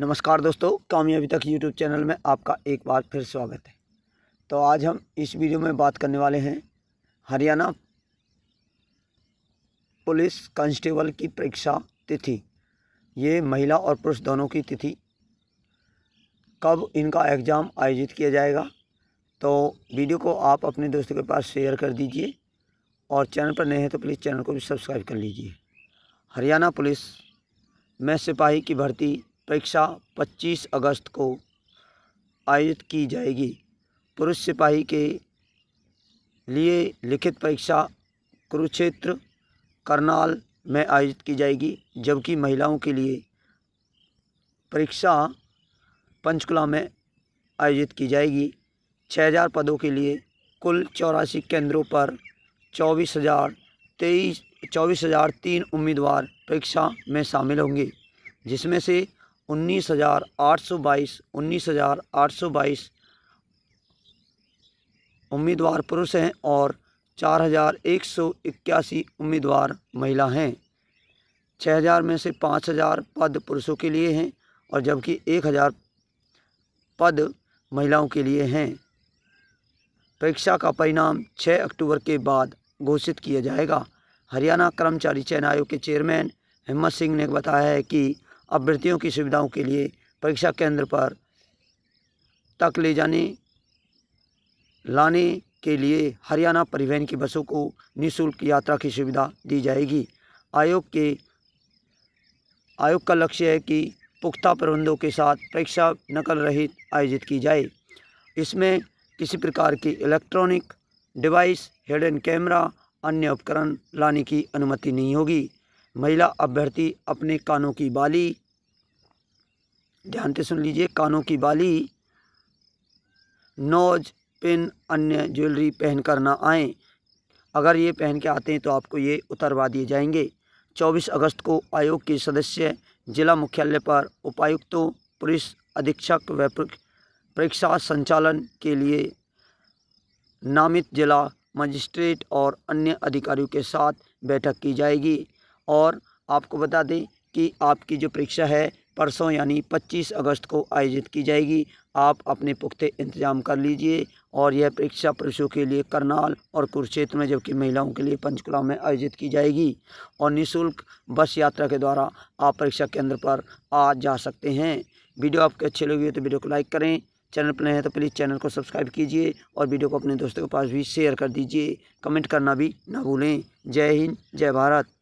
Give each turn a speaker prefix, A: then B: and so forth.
A: नमस्कार दोस्तों कामयाबी तक यूट्यूब चैनल में आपका एक बार फिर स्वागत है तो आज हम इस वीडियो में बात करने वाले हैं हरियाणा पुलिस कांस्टेबल की परीक्षा तिथि ये महिला और पुरुष दोनों की तिथि कब इनका एग्ज़ाम आयोजित किया जाएगा तो वीडियो को आप अपने दोस्तों के पास शेयर कर दीजिए और चैनल पर नए हैं तो प्लीज़ चैनल को भी सब्सक्राइब कर लीजिए हरियाणा पुलिस में सिपाही की भर्ती परीक्षा 25 अगस्त को आयोजित की जाएगी पुरुष सिपाही के लिए लिखित परीक्षा कुरुक्षेत्र करनाल में आयोजित की जाएगी जबकि महिलाओं के लिए परीक्षा पंचकुला में आयोजित की जाएगी 6000 पदों के लिए कुल चौरासी केंद्रों पर चौबीस हज़ार तेईस चौबीस हज़ार तीन उम्मीदवार परीक्षा में शामिल होंगे जिसमें से उन्नीस हज़ार आठ सौ बाईस उन्नीस हज़ार आठ सौ बाईस उम्मीदवार पुरुष हैं और चार हज़ार एक सौ इक्यासी उम्मीदवार महिला हैं छः हज़ार में से पाँच हज़ार पद पुरुषों के लिए हैं और जबकि एक हज़ार पद महिलाओं के लिए हैं परीक्षा का परिणाम छः अक्टूबर के बाद घोषित किया जाएगा हरियाणा कर्मचारी चयन आयोग के चेयरमैन हिम्मत सिंह ने बताया है कि अभ्यर्थियों की सुविधाओं के लिए परीक्षा केंद्र पर तक ले जाने लाने के लिए हरियाणा परिवहन की बसों को निःशुल्क यात्रा की सुविधा दी जाएगी आयोग के आयोग का लक्ष्य है कि पुख्ता प्रबंधों के साथ परीक्षा नकल रहित आयोजित की जाए इसमें किसी प्रकार की electronic device head and camera अन्य उपकरण लाने की अनुमति नहीं होगी महिला अभ्यर्थी अपने कानों की बाली ध्यान से सुन लीजिए कानों की बाली नोज पिन अन्य ज्वेलरी पहन कर ना आए अगर ये पहन के आते हैं तो आपको ये उतरवा दिए जाएंगे 24 अगस्त को आयोग के सदस्य जिला मुख्यालय पर उपायुक्तों पुलिस अधीक्षक व परीक्षा संचालन के लिए नामित जिला मजिस्ट्रेट और अन्य अधिकारियों के साथ बैठक की जाएगी और आपको बता दें कि आपकी जो परीक्षा है परसों यानी 25 अगस्त को आयोजित की जाएगी आप अपने पुख्ते इंतजाम कर लीजिए और यह परीक्षा पुरुषों के लिए करनाल और कुरुक्षेत्र में जबकि महिलाओं के लिए पंचकुला में आयोजित की जाएगी और निःशुल्क बस यात्रा के द्वारा आप परीक्षा केंद्र पर आ जा सकते हैं वीडियो आपके अच्छे लगे तो वीडियो को लाइक करें चैनल पर नए हैं तो प्लीज़ चैनल को सब्सक्राइब कीजिए और वीडियो को अपने दोस्तों के पास भी शेयर कर दीजिए कमेंट करना भी ना भूलें जय हिंद जय भारत